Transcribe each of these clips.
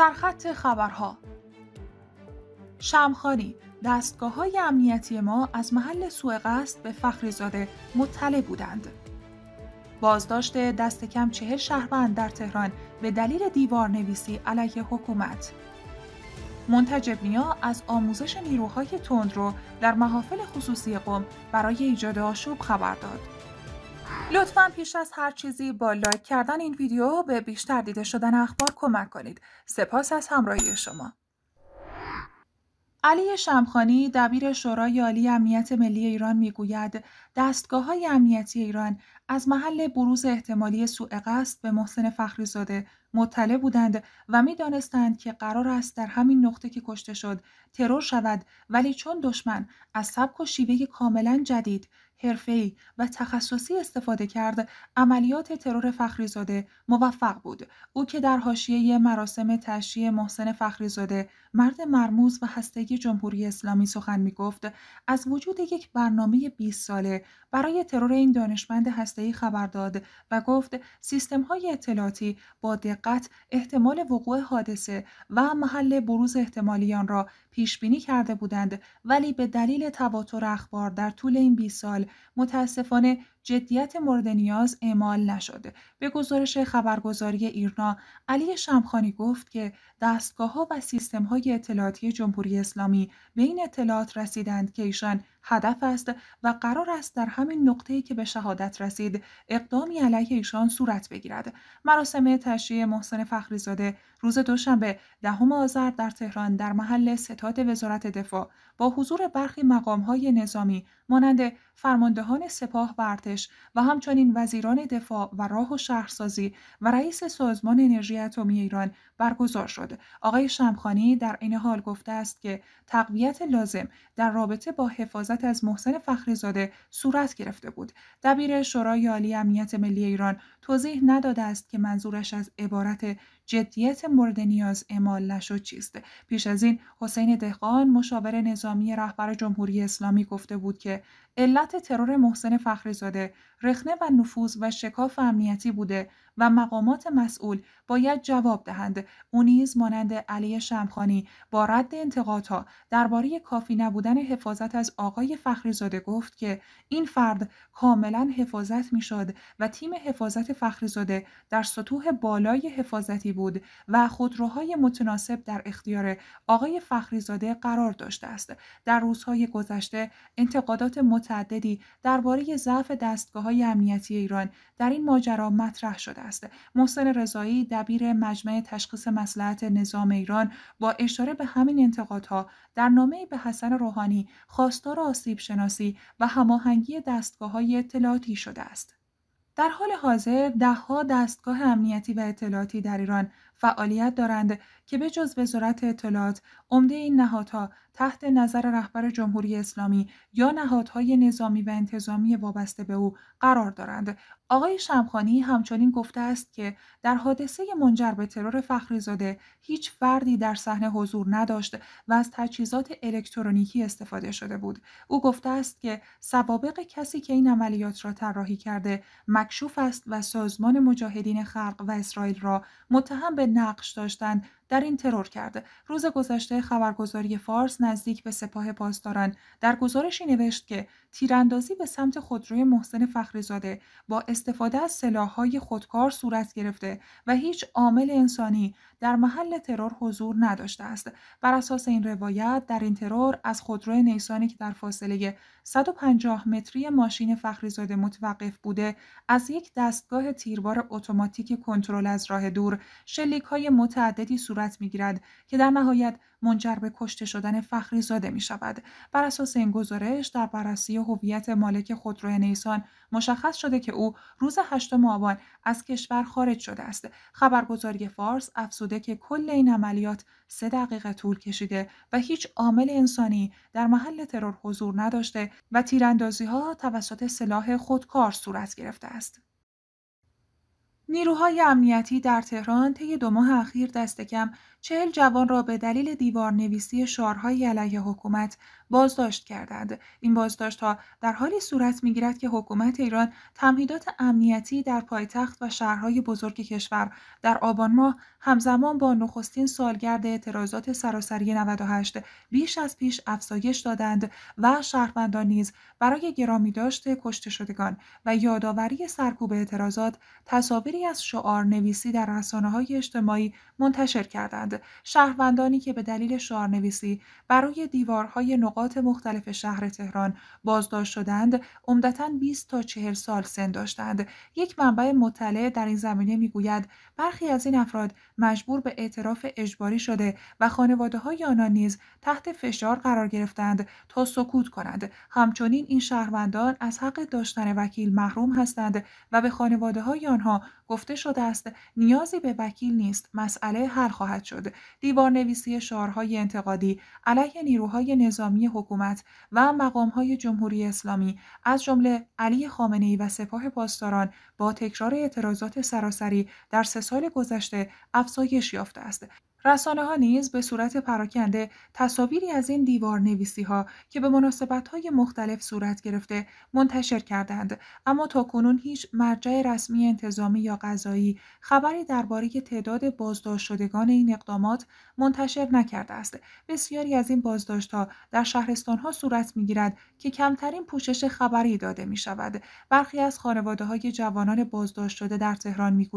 سرخط خبرها شمخانی دستگاه های امنیتی ما از محل سوء قصد به زاده مطلع بودند. بازداشت دست کم چهل شهروند در تهران به دلیل دیوار نویسی علیه حکومت. منتجب نیا از آموزش نیروهای تندرو در محافل خصوصی قوم برای ایجاد آشوب خبر داد. لطفا پیش از هر چیزی با لایک کردن این ویدیو به بیشتر دیده شدن اخبار کمک کنید. سپاس از همراهی شما. علی شمخانی دبیر شورای عالی امنیت ملی ایران میگوید دستگاه های امنیتی ایران از محل بروز احتمالی سوء قصد به محسن فخری زاده مطلع بودند و میدانستند که قرار است در همین نقطه که کشته شد ترور شود ولی چون دشمن از سبک و شیوه کاملا جدید حرفه‌ای و تخصصی استفاده کرد عملیات ترور فخریزاده موفق بود او که در حاشیه مراسم تشییع محسن فخریزاده مرد مرموز و هسته جمهوری اسلامی سخن گفت از وجود یک برنامه 20 ساله برای ترور این دانشمند هسته‌ای خبر داد و گفت سیستم های اطلاعاتی با دقت احتمال وقوع حادثه و محل بروز احتمالیان را پیش بینی کرده بودند ولی به دلیل تواتر اخبار در طول این 20 سال متاسفانه جدیت مورد نیاز اعمال نشده. به گزارش خبرگزاری ایرنا، علی شمخانی گفت که دستگاه ها و سیستم های اطلاعاتی جمهوری اسلامی به این اطلاعات رسیدند که ایشان هدف است و قرار است در همین نقطه‌ای که به شهادت رسید اقدامی علیه ایشان صورت بگیرد مراسم تشییع محسن فخریزاده روز دوشنبه دهم آذر در تهران در محل ستاد وزارت دفاع با حضور برخی مقام های نظامی مانند فرماندهان سپاه و و همچنین وزیران دفاع و راه و شهرسازی و رئیس سازمان انرژی اتمی ایران برگزار شد آقای شمخانی در این حال گفته است که تقویت لازم در رابطه با حفاظت از محسن فخریزاده صورت گرفته بود دبیر شورای عالی امنیت ملی ایران توضیح نداده است که منظورش از عبارت جدیت مورد نیاز اعمال نشد چیست پیش از این حسین دهقان مشاور نظامی رهبر جمهوری اسلامی گفته بود که علت ترور محسن فخریزاده رخنه و نفوذ و شکاف امنیتی بوده و مقامات مسئول باید جواب دهند او نیز مانند علی شمخانی با رد انتقادها درباره کافی نبودن حفاظت از آقای فخریزاده گفت که این فرد کاملا حفاظت میشد و تیم حفاظت فخریزاده در سطوح بالای حفاظتی بود و خودروهای متناسب در اختیار آقای فخریزاده قرار داشته است در روزهای گذشته انتقادات متعددی درباره ضعف دستگاه های امنیتی ایران در این ماجرا مطرح شده است. محسن رضایی دبیر مجمع تشخیص مسلحت نظام ایران با اشاره به همین انتقادها در نامه به حسن روحانی خواستار آسیب شناسی و هماهنگی دستگاه های اطلاعاتی شده است. در حال حاضر دهها دستگاه امنیتی و اطلاعاتی در ایران فعالیت دارند که به جز وزارت اطلاعات عمده این نهادها تحت نظر رهبر جمهوری اسلامی یا نهادهای نظامی و انتظامی وابسته به او قرار دارند آقای شمخانی همچنین گفته است که در حادثه منجر به ترور فخریزاده هیچ فردی در صحنه حضور نداشت و از تجهیزات الکترونیکی استفاده شده بود او گفته است که سوابق کسی که این عملیات را طراحی کرده مکشوف است و سازمان مجاهدین خلق و اسرائیل را متهم به نقش داشتن در این ترور کرد. روز گذشته خبرگزاری فارس نزدیک به سپاه پاسداران در گزارشی نوشت که تیراندازی به سمت خودروی محسن فخریزاده با استفاده از سلاحهای خودکار صورت گرفته و هیچ عامل انسانی در محل ترور حضور نداشته است بر اساس این روایت در این ترور از خودروی نیسانی که در فاصله 150 متری ماشین فخریزاده متوقف بوده از یک دستگاه تیربار اتوماتیک کنترل از راه دور شلیک های متعددی صورت صورت می که در نهایت منجر به کشته شدن فخری زاده می شود. بر اساس این گزارش در بررسی هویت مالک خودرو نیسان مشخص شده که او روز 8 آبان از کشور خارج شده است. خبرگزاری فارس افزوده که کل این عملیات سه دقیقه طول کشیده و هیچ عامل انسانی در محل ترور حضور نداشته و تیراندازی ها توسط سلاح خودکار صورت گرفته است. نیروهای امنیتی در تهران طی دو ماه اخیر دست کم چهل جوان را به دلیل دیوار نویسی شعارهای علیه حکومت بازداشت کردند این بازداشت ها در حالی صورت میگیرد که حکومت ایران تمهیدات امنیتی در پایتخت و شهرهای بزرگ کشور در آبان ماه همزمان با نخستین سالگرد اعتراضات سراسری 98 بیش از پیش افزایش دادند و شهروندان نیز برای گرامی داشت کشته شدگان و یادآوری سرکوب اعتراضات تصاویری از شعار نویسی در رسانه های اجتماعی منتشر کردند شهروندانی که به دلیل شعار نویسی برای دیوارهای نقاط مختلف شهر تهران بازداشت شدند عمدتا 20 تا 40 سال سن داشتند یک منبع مطلع در این زمینه میگوید برخی از این افراد مجبور به اعتراف اجباری شده و خانواده های آنان نیز تحت فشار قرار گرفتند تا سکوت کنند همچنین این شهروندان از حق داشتن وکیل محروم هستند و به خانواده های آنها گفته شده است نیازی به وکیل نیست مسئله حل خواهد شد دیوار نویسی شعارهای انتقادی علیه نیروهای نظامی حکومت و های جمهوری اسلامی از جمله علی خامنه‌ای و سپاه پاسداران با تکرار اعتراضات سراسری در سه سال گذشته افزایش یافته است رسانه ها نیز به صورت پراکنده تصاویری از این دیوار نویسی ها که به مناسبت های مختلف صورت گرفته منتشر کردند اما تاکنون هیچ مرجع رسمی انتظامی یا قضایی خبری درباره تعداد بازداشت شدگان این اقدامات منتشر نکرده است بسیاری از این بازداشت ها در شهرستان ها صورت می که کمترین پوشش خبری داده می شود برخی از خانواده های جوانان بازداشت شده در تهران می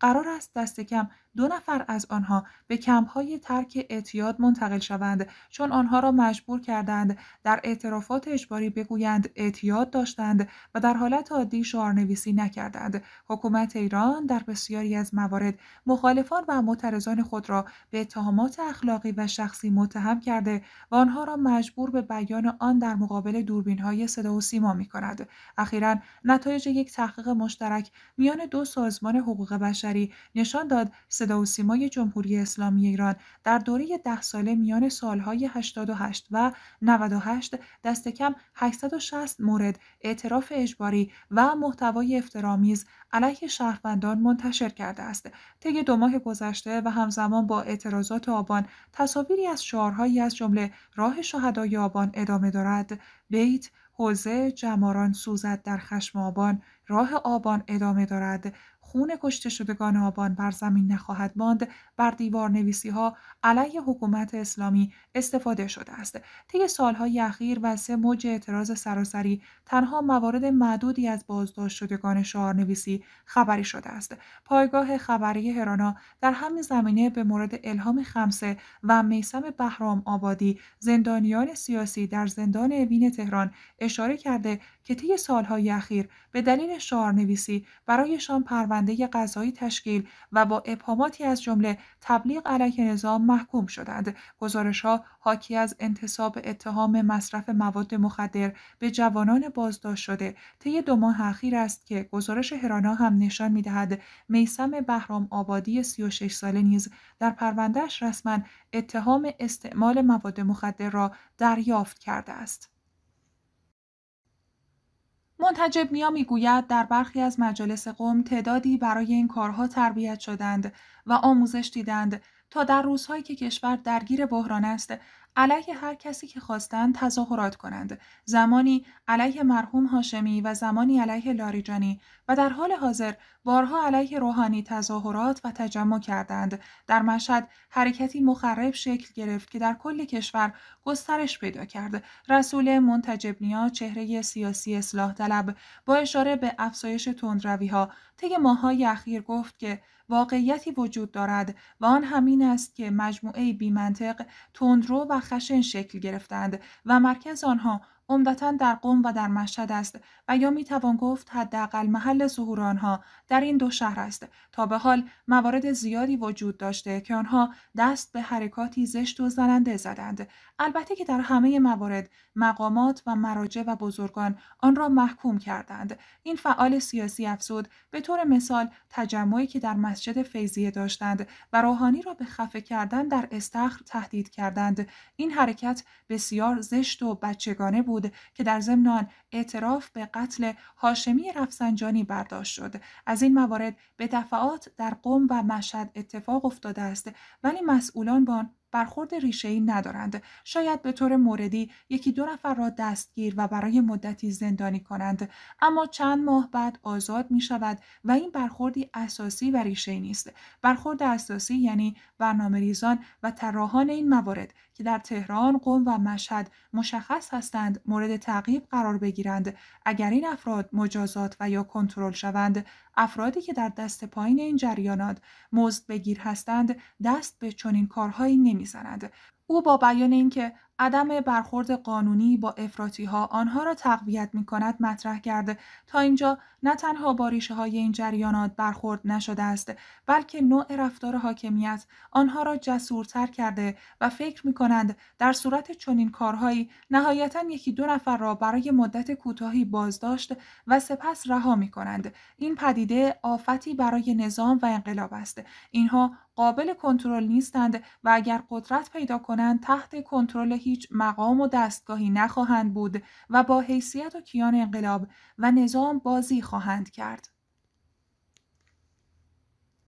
قرار است دست کم دو نفر از آنها به های ترک اعتیاد منتقل شوند چون آنها را مجبور کردند در اعترافات اجباری بگویند اعتیاد داشتند و در حالت عادی نویسی نکردند حکومت ایران در بسیاری از موارد مخالفان و معترضان خود را به اتهامات اخلاقی و شخصی متهم کرده و آنها را مجبور به بیان آن در مقابل دوربین های صدا و سیما می کند. اخیرا نتایج یک تحقیق مشترک میان دو سازمان حقوق بشری نشان داد صدا و جمهوری اسلامی اسلامی در دوره ده ساله میان سالهای 88 و 98 دست کم 860 مورد اعتراف اجباری و محتوای افترامیز علیه شهروندان منتشر کرده است. طی دو ماه گذشته و همزمان با اعتراضات آبان تصاویری از شعارهایی از جمله راه شهدای آبان ادامه دارد بیت حوزه جماران سوزد در خشم آبان راه آبان ادامه دارد خون کشته شدگان آبان بر زمین نخواهد ماند بر دیوار نویسی ها علیه حکومت اسلامی استفاده شده است طی سالهای اخیر و سه موج اعتراض سراسری تنها موارد معدودی از بازداشت شدگان شعار نویسی خبری شده است پایگاه خبری هرانا در همین زمینه به مورد الهام خمسه و میسم بهرام آبادی زندانیان سیاسی در زندان اوین تهران اشاره کرده که طی سالهای اخیر به دلیل شعار نویسی برایشان پرونده پرونده قضایی تشکیل و با ابهاماتی از جمله تبلیغ علیه نظام محکوم شدند. ها حاکی از انتصاب اتهام مصرف مواد مخدر به جوانان بازداشت شده طی دو ماه اخیر است که گزارش هرانا هم نشان میدهد میسم بهرام آبادی 36 ساله نیز در پروندهش رسما اتهام استعمال مواد مخدر را دریافت کرده است. منتجب نیا میگوید در برخی از مجالس قوم تعدادی برای این کارها تربیت شدند و آموزش دیدند تا در روزهایی که کشور درگیر بحران است علیه هر کسی که خواستند تظاهرات کنند زمانی علیه مرحوم هاشمی و زمانی علیه لاریجانی و در حال حاضر بارها علیه روحانی تظاهرات و تجمع کردند در مشهد حرکتی مخرب شکل گرفت که در کل کشور گسترش پیدا کرد رسول منتجب نیا چهره سیاسی اصلاح طلب با اشاره به افزایش تندروی ها طی ماهای اخیر گفت که واقعیتی وجود دارد و آن همین است که مجموعه بیمنطق تندرو و خشن شکل گرفتند و مرکز آنها عمدتا در قوم و در مشهد است و یا میتوان گفت حداقل محل ظهور آنها در این دو شهر است تا به حال موارد زیادی وجود داشته که آنها دست به حرکاتی زشت و زننده زدند البته که در همه موارد مقامات و مراجع و بزرگان آن را محکوم کردند این فعال سیاسی افزود به طور مثال تجمعی که در مسجد فیضیه داشتند و روحانی را به خفه کردن در استخر تهدید کردند این حرکت بسیار زشت و بچگانه بود که در ضمن آن اعتراف به قتل هاشمی رفسنجانی برداشت شد از این موارد به دفعات در قوم و مشهد اتفاق افتاده است ولی مسئولان با آن برخورد ای ندارند شاید به طور موردی یکی دو نفر را دستگیر و برای مدتی زندانی کنند اما چند ماه بعد آزاد می شود و این برخوردی اساسی و ای نیست برخورد اساسی یعنی برنامه ریزان و طراحان این موارد در تهران، قم و مشهد مشخص هستند مورد تعقیب قرار بگیرند اگر این افراد مجازات و یا کنترل شوند افرادی که در دست پایین این جریانات مزد بگیر هستند دست به چنین کارهایی نمیزنند او با بیان اینکه عدم برخورد قانونی با افراتی ها آنها را تقویت می کند مطرح کرده تا اینجا نه تنها با های این جریانات برخورد نشده است بلکه نوع رفتار حاکمیت آنها را جسورتر کرده و فکر می کنند در صورت چنین کارهایی نهایتا یکی دو نفر را برای مدت کوتاهی بازداشت و سپس رها می کنند این پدیده آفتی برای نظام و انقلاب است اینها قابل کنترل نیستند و اگر قدرت پیدا کنند تحت کنترل هیچ مقام و دستگاهی نخواهند بود و با حیثیت و کیان انقلاب و نظام بازی خواهند کرد.